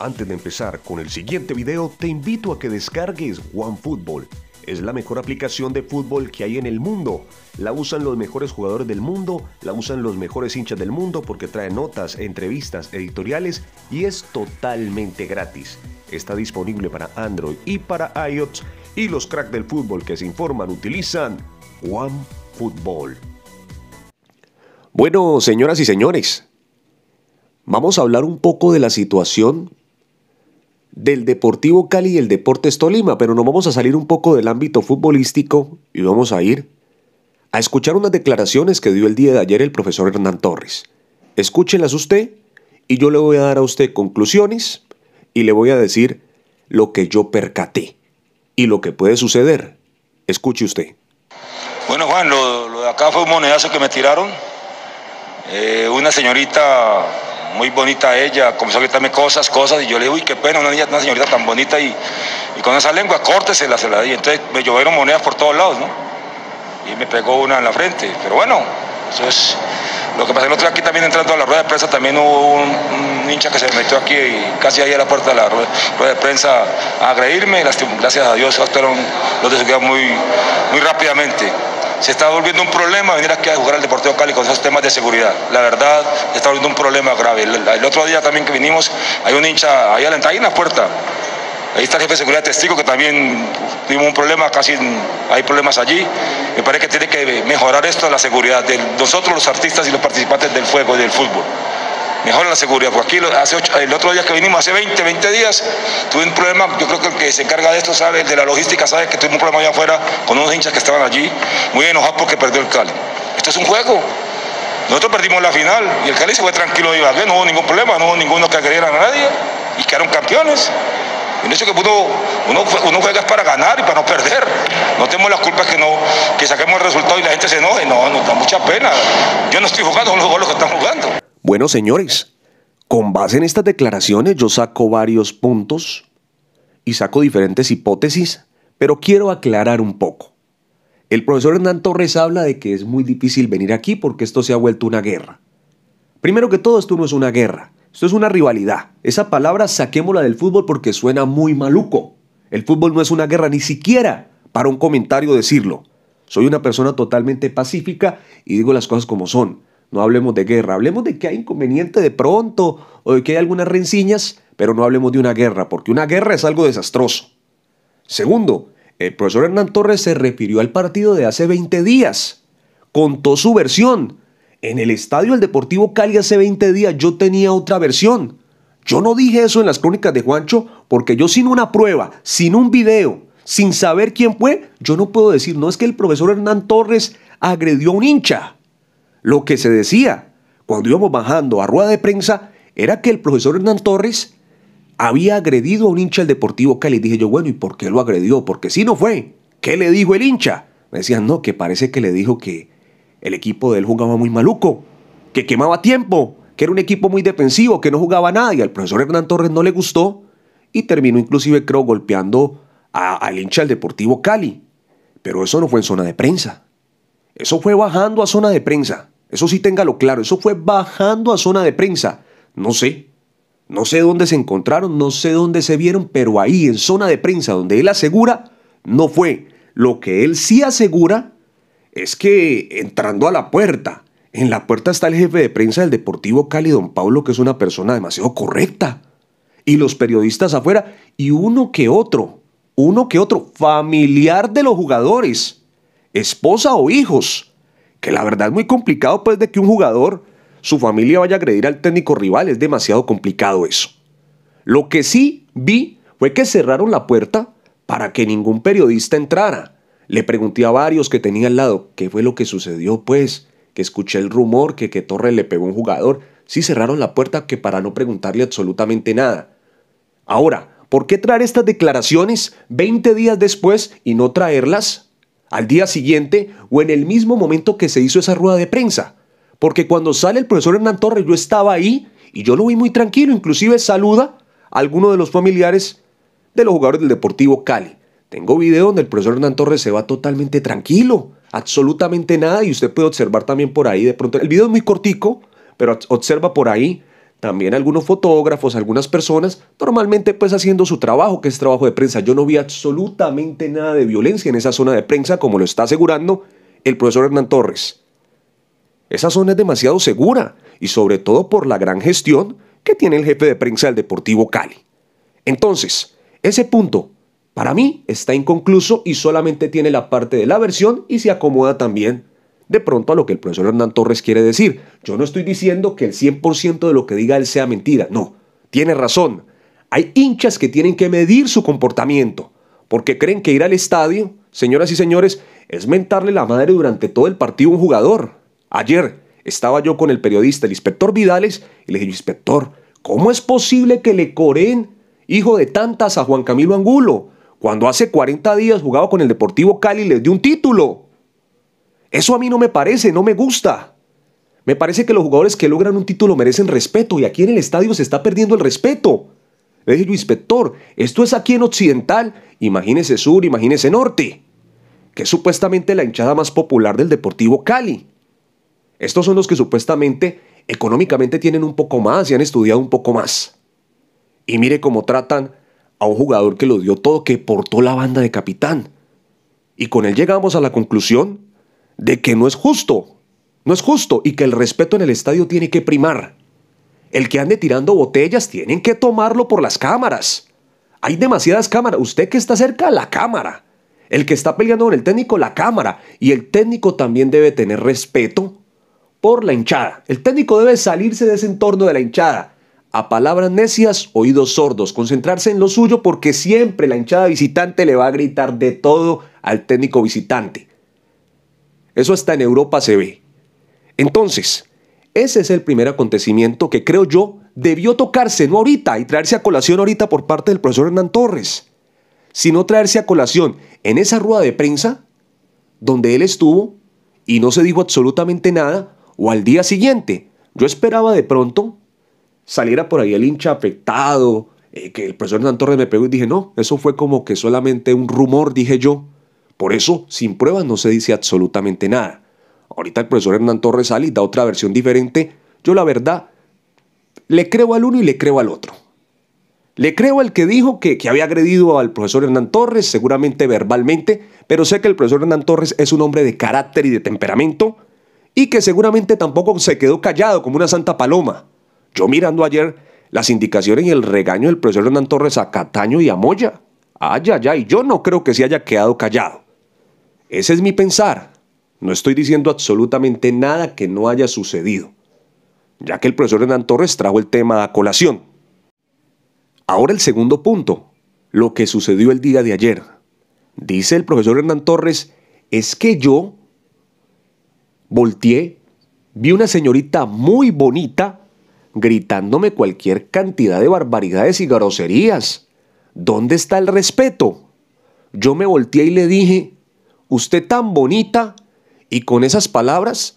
Antes de empezar con el siguiente video, te invito a que descargues OneFootball. Es la mejor aplicación de fútbol que hay en el mundo. La usan los mejores jugadores del mundo, la usan los mejores hinchas del mundo porque trae notas, entrevistas, editoriales y es totalmente gratis. Está disponible para Android y para iOS y los cracks del fútbol que se informan utilizan OneFootball. Bueno, señoras y señores, vamos a hablar un poco de la situación del Deportivo Cali y el Deportes Tolima, pero nos vamos a salir un poco del ámbito futbolístico y vamos a ir a escuchar unas declaraciones que dio el día de ayer el profesor Hernán Torres. Escúchenlas usted y yo le voy a dar a usted conclusiones y le voy a decir lo que yo percaté y lo que puede suceder. Escuche usted. Bueno, Juan, lo, de acá fue un monedazo que me tiraron. Eh, una señorita muy bonita ella, comenzó a gritarme cosas, cosas, y yo le dije, uy, qué pena, una niña, una señorita tan bonita y, con esa lengua, córtesela, se la Y Entonces me llovieron monedas por todos lados, ¿no? Y me pegó una en la frente, pero bueno, eso es lo que pasó, El otro día aquí también entrando a la rueda de prensa también hubo un, hincha que se metió aquí casi ahí a la puerta de la rueda, de prensa a agredirme, las, gracias a Dios actuaron los de muy, muy rápidamente se está volviendo un problema venir aquí a jugar al Deportivo Cali con esos temas de seguridad. La verdad, está volviendo un problema grave. El, otro día también que vinimos, hay un hincha ahí adelante, en la puerta. Ahí está el jefe de seguridad testigo que también tuvimos un problema, casi hay problemas allí. Me parece que tiene que mejorar esto, la seguridad de nosotros los artistas y los participantes del fuego y del fútbol mejora la seguridad, porque aquí hace el otro día que vinimos, hace 20, 20 días, tuve un problema, yo creo que el que se encarga de esto sabe, el de la logística sabe que tuve un problema allá afuera con unos hinchas que estaban allí, muy enojados porque perdió el Cali. Esto es un juego. Nosotros perdimos la final y el Cali se fue tranquilo de Ibagué, no hubo ningún problema, no hubo ninguno que agrediera a nadie y quedaron campeones. El hecho que uno, uno, uno, juega es para ganar y para no perder. No tenemos las culpas que no que saquemos el resultado y la gente se enoje. No, nos da mucha pena. Yo no estoy jugando con los jugadores que están jugando. Bueno, señores, con base en estas declaraciones yo saco varios puntos y saco diferentes hipótesis, pero quiero aclarar un poco. El profesor Hernán Torres habla de que es muy difícil venir aquí porque esto se ha vuelto una guerra. Primero que todo, esto no es una guerra, esto es una rivalidad. Esa palabra saquémosla del fútbol porque suena muy maluco. El fútbol no es una guerra, ni siquiera para un comentario decirlo. Soy una persona totalmente pacífica y digo las cosas como son. No hablemos de guerra, hablemos de que hay inconveniente de pronto o de que hay algunas rencillas, pero no hablemos de una guerra, porque una guerra es algo desastroso. Segundo, el profesor Hernán Torres se refirió al partido de hace 20 días, contó su versión. En el estadio del Deportivo Cali hace 20 días yo tenía otra versión. Yo no dije eso en las crónicas de Juancho porque yo sin una prueba, sin un video, sin saber quién fue, yo no puedo decir, no es que el profesor Hernán Torres agredió a un hincha. Lo que se decía cuando íbamos bajando a rueda de prensa era que el profesor Hernán Torres había agredido a un hincha del Deportivo Cali. Dije yo, bueno, ¿y por qué lo agredió? Porque si no fue. ¿Qué le dijo el hincha? Me decían, no, que parece que le dijo que el equipo de él jugaba muy maluco, que quemaba tiempo, que era un equipo muy defensivo, que no jugaba nada. Y al profesor Hernán Torres no le gustó y terminó inclusive, creo, golpeando al hincha del Deportivo Cali. Pero eso no fue en zona de prensa. Eso fue bajando a zona de prensa. Eso sí téngalo claro, eso fue bajando a zona de prensa. No sé, no sé dónde se encontraron, no sé dónde se vieron, pero ahí en zona de prensa donde él asegura, no fue. Lo que él sí asegura es que entrando a la puerta, en la puerta está el jefe de prensa del Deportivo Cali, don Pablo, que es una persona demasiado correcta. Y los periodistas afuera, y uno que otro, uno que otro, familiar de los jugadores, esposa o hijos que la verdad es muy complicado pues de que un jugador, su familia vaya a agredir al técnico rival, es demasiado complicado eso. Lo que sí vi fue que cerraron la puerta para que ningún periodista entrara. Le pregunté a varios que tenía al lado, ¿qué fue lo que sucedió pues? Que escuché el rumor que que Torre le pegó a un jugador. Sí cerraron la puerta que para no preguntarle absolutamente nada. Ahora, ¿por qué traer estas declaraciones 20 días después y no traerlas al día siguiente o en el mismo momento que se hizo esa rueda de prensa. Porque cuando sale el profesor Hernán Torres, yo estaba ahí y yo lo vi muy tranquilo, inclusive saluda a alguno de los familiares de los jugadores del Deportivo Cali. Tengo video donde el profesor Hernán Torres se va totalmente tranquilo, absolutamente nada, y usted puede observar también por ahí de pronto. El video es muy cortico, pero observa por ahí también algunos fotógrafos, algunas personas, normalmente pues haciendo su trabajo, que es trabajo de prensa. Yo no vi absolutamente nada de violencia en esa zona de prensa, como lo está asegurando el profesor Hernán Torres. Esa zona es demasiado segura y sobre todo por la gran gestión que tiene el jefe de prensa del Deportivo Cali. Entonces, ese punto para mí está inconcluso y solamente tiene la parte de la versión y se acomoda también de pronto a lo que el profesor Hernán Torres quiere decir. Yo no estoy diciendo que el 100% de lo que diga él sea mentira, no, tiene razón. Hay hinchas que tienen que medir su comportamiento, porque creen que ir al estadio, señoras y señores, es mentarle la madre durante todo el partido a un jugador. Ayer estaba yo con el periodista, el inspector Vidales, y le dije, inspector, ¿cómo es posible que le coreen hijo de tantas a Juan Camilo Angulo? Cuando hace 40 días jugaba con el Deportivo Cali y les dio un título. Eso a mí no me parece, no me gusta. Me parece que los jugadores que logran un título merecen respeto y aquí en el estadio se está perdiendo el respeto. Le dije, inspector, esto es aquí en Occidental, imagínese Sur, imagínese Norte, que es supuestamente la hinchada más popular del Deportivo Cali. Estos son los que supuestamente económicamente tienen un poco más y han estudiado un poco más. Y mire cómo tratan a un jugador que lo dio todo, que portó la banda de capitán. Y con él llegamos a la conclusión de que no es justo, no es justo y que el respeto en el estadio tiene que primar. El que ande tirando botellas tienen que tomarlo por las cámaras. Hay demasiadas cámaras. Usted que está cerca, la cámara. El que está peleando con el técnico, la cámara. Y el técnico también debe tener respeto por la hinchada. El técnico debe salirse de ese entorno de la hinchada. A palabras necias, oídos sordos. Concentrarse en lo suyo porque siempre la hinchada visitante le va a gritar de todo al técnico visitante. Eso hasta en Europa se ve. Entonces, ese es el primer acontecimiento que creo yo debió tocarse, no ahorita, y traerse a colación ahorita por parte del profesor Hernán Torres, sino traerse a colación en esa rueda de prensa donde él estuvo y no se dijo absolutamente nada, o al día siguiente. Yo esperaba de pronto saliera por ahí el hincha afectado, eh, que el profesor Hernán Torres me pegó y dije, no, eso fue como que solamente un rumor, dije yo, por eso, sin pruebas no se dice absolutamente nada. Ahorita el profesor Hernán Torres sale y da otra versión diferente. Yo la verdad, le creo al uno y le creo al otro. Le creo al que dijo que, había agredido al profesor Hernán Torres, seguramente verbalmente, pero sé que el profesor Hernán Torres es un hombre de carácter y de temperamento y que seguramente tampoco se quedó callado como una santa paloma. Yo mirando ayer las indicaciones y el regaño del profesor Hernán Torres a Cataño y a Moya. ya, ay, ay, yo no creo que se haya quedado callado. Ese es mi pensar. No estoy diciendo absolutamente nada que no haya sucedido, ya que el profesor Hernán Torres trajo el tema a colación. Ahora el segundo punto, lo que sucedió el día de ayer. Dice el profesor Hernán Torres, es que yo volteé, vi una señorita muy bonita gritándome cualquier cantidad de barbaridades y groserías. ¿Dónde está el respeto? Yo me volteé y le dije, usted tan bonita y con esas palabras,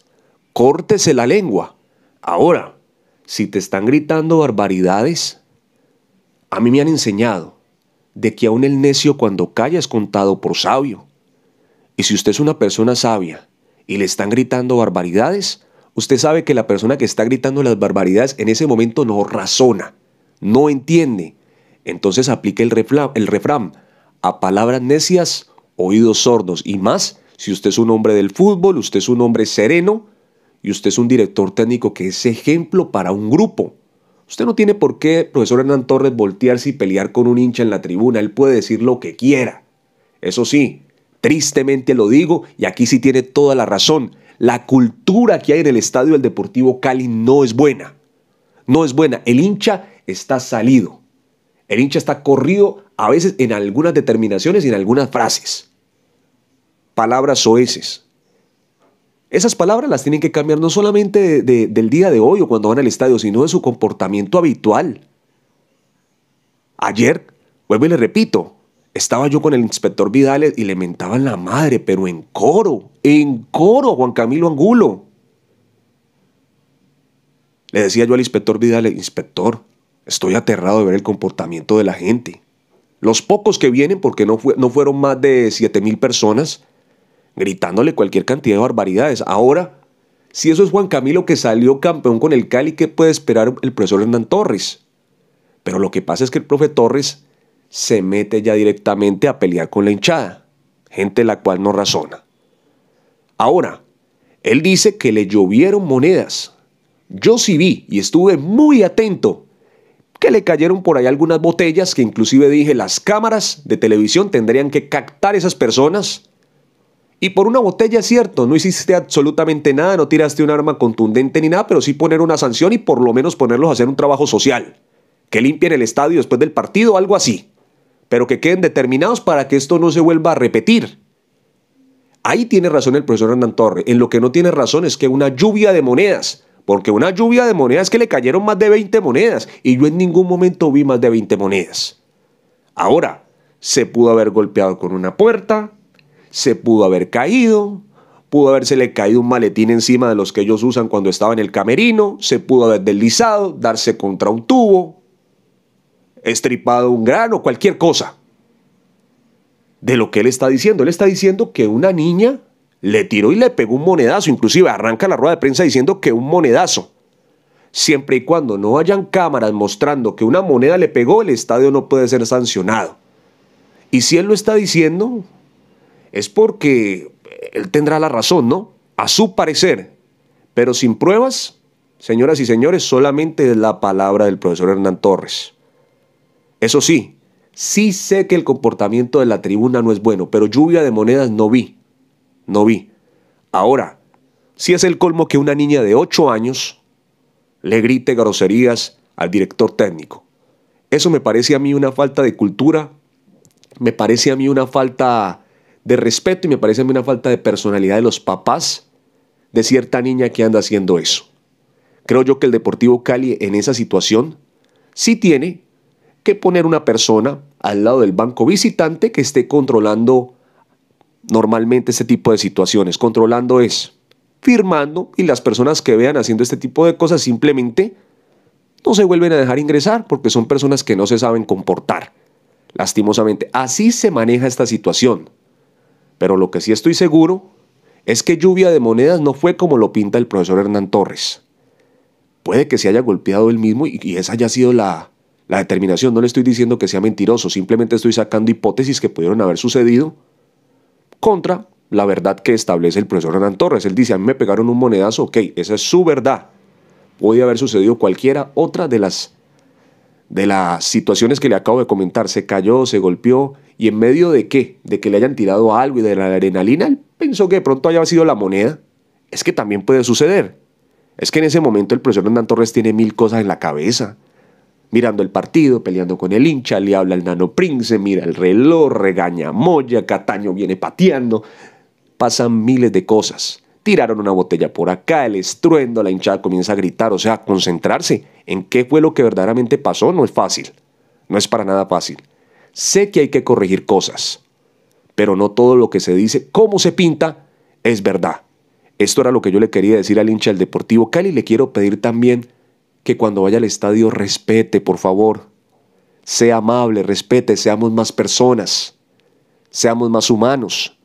córtese la lengua. Ahora, si te están gritando barbaridades, a mí me han enseñado de que aún el necio cuando calla es contado por sabio. Y si usted es una persona sabia y le están gritando barbaridades, usted sabe que la persona que está gritando las barbaridades en ese momento no razona, no entiende. Entonces aplique el, el refrán, a palabras necias, oídos sordos y más si usted es un hombre del fútbol, usted es un hombre sereno y usted es un director técnico que es ejemplo para un grupo. Usted no tiene por qué, profesor Hernán Torres, voltearse y pelear con un hincha en la tribuna. Él puede decir lo que quiera. Eso sí, tristemente lo digo y aquí sí tiene toda la razón. La cultura que hay en el estadio del Deportivo Cali no es buena. No es buena. El hincha está salido. El hincha está corrido a veces en algunas determinaciones y en algunas frases. Palabras soeces. Esas palabras las tienen que cambiar no solamente del día de hoy o cuando van al estadio, sino de su comportamiento habitual. Ayer, vuelvo y le repito, estaba yo con el inspector Vidales y le mentaban la madre, pero en coro, en coro Juan Camilo Angulo. Le decía yo al inspector Vidales, inspector, estoy aterrado de ver el comportamiento de la gente los pocos que vienen, porque no, fueron más de 7 mil personas, gritándole cualquier cantidad de barbaridades. Ahora, si eso es Juan Camilo que salió campeón con el Cali, ¿qué puede esperar el profesor Hernán Torres? Pero lo que pasa es que el profe Torres se mete ya directamente a pelear con la hinchada, gente la cual no razona. Ahora, él dice que le llovieron monedas. Yo sí vi y estuve muy atento que le cayeron por ahí algunas botellas que inclusive dije las cámaras de televisión tendrían que captar esas personas. Y por una botella, cierto, no hiciste absolutamente nada, no tiraste un arma contundente ni nada, pero sí poner una sanción y por lo menos ponerlos a hacer un trabajo social. Que limpien el estadio después del partido, algo así. Pero que queden determinados para que esto no se vuelva a repetir. Ahí tiene razón el profesor Hernán Torre. En lo que no tiene razón es que una lluvia de monedas porque una lluvia de monedas que le cayeron más de 20 monedas y yo en ningún momento vi más de 20 monedas. Ahora, se pudo haber golpeado con una puerta, se pudo haber caído, pudo habérsele caído un maletín encima de los que ellos usan cuando estaba en el camerino, se pudo haber deslizado, darse contra un tubo, estripado un grano, cualquier cosa. De lo que él está diciendo, él está diciendo que una niña le tiró y le pegó un monedazo, inclusive arranca la rueda de prensa diciendo que un monedazo. Siempre y cuando no hayan cámaras mostrando que una moneda le pegó, el estadio no puede ser sancionado. Y si él lo está diciendo, es porque él tendrá la razón, ¿no? A su parecer. Pero sin pruebas, señoras y señores, solamente es la palabra del profesor Hernán Torres. Eso sí, sí sé que el comportamiento de la tribuna no es bueno, pero lluvia de monedas no vi no vi. Ahora, si es el colmo que una niña de 8 años le grite groserías al director técnico. Eso me parece a mí una falta de cultura, me parece a mí una falta de respeto y me parece a mí una falta de personalidad de los papás de cierta niña que anda haciendo eso. Creo yo que el Deportivo Cali en esa situación sí tiene que poner una persona al lado del banco visitante que esté controlando normalmente este tipo de situaciones. Controlando es firmando y las personas que vean haciendo este tipo de cosas simplemente no se vuelven a dejar ingresar porque son personas que no se saben comportar. Lastimosamente, así se maneja esta situación. Pero lo que sí estoy seguro es que lluvia de monedas no fue como lo pinta el profesor Hernán Torres. Puede que se haya golpeado él mismo y, esa haya sido la, la determinación. No le estoy diciendo que sea mentiroso, simplemente estoy sacando hipótesis que pudieron haber sucedido contra la verdad que establece el profesor Hernán Torres. Él dice, a mí me pegaron un monedazo, ok, esa es su verdad. Puede haber sucedido cualquiera otra de las, de las situaciones que le acabo de comentar. Se cayó, se golpeó, y en medio de qué? De que le hayan tirado algo y de la adrenalina, él pensó que de pronto haya sido la moneda. Es que también puede suceder. Es que en ese momento el profesor Hernán Torres tiene mil cosas en la cabeza mirando el partido, peleando con el hincha, le habla el nano Prince, mira el reloj, regaña Moya, Cataño viene pateando. Pasan miles de cosas. Tiraron una botella por acá, el estruendo, la hinchada comienza a gritar, o sea, concentrarse en qué fue lo que verdaderamente pasó no es fácil. No es para nada fácil. Sé que hay que corregir cosas, pero no todo lo que se dice, cómo se pinta, es verdad. Esto era lo que yo le quería decir al hincha del Deportivo Cali. Le quiero pedir también que cuando vaya al estadio respete, por favor. Sea amable, respete, seamos más personas, seamos más humanos.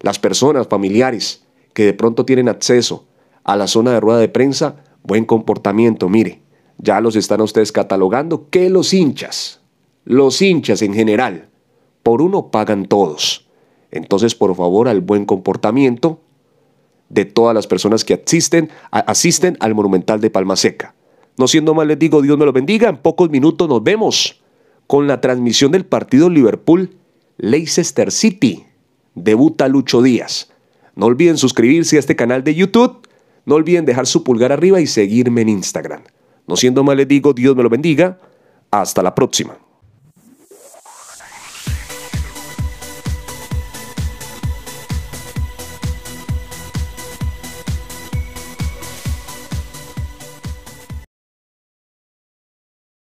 Las personas familiares que de pronto tienen acceso a la zona de rueda de prensa, buen comportamiento, mire, ya los están ustedes catalogando que los hinchas, los hinchas en general, por uno pagan todos. Entonces, por favor, al buen comportamiento de todas las personas que asisten, asisten al Monumental de Palma Seca. No siendo más, les digo, Dios me lo bendiga. En pocos minutos nos vemos con la transmisión del partido Liverpool Leicester City. Debuta Lucho Díaz. No olviden suscribirse a este canal de YouTube. No olviden dejar su pulgar arriba y seguirme en Instagram. No siendo más, les digo, Dios me lo bendiga. Hasta la próxima.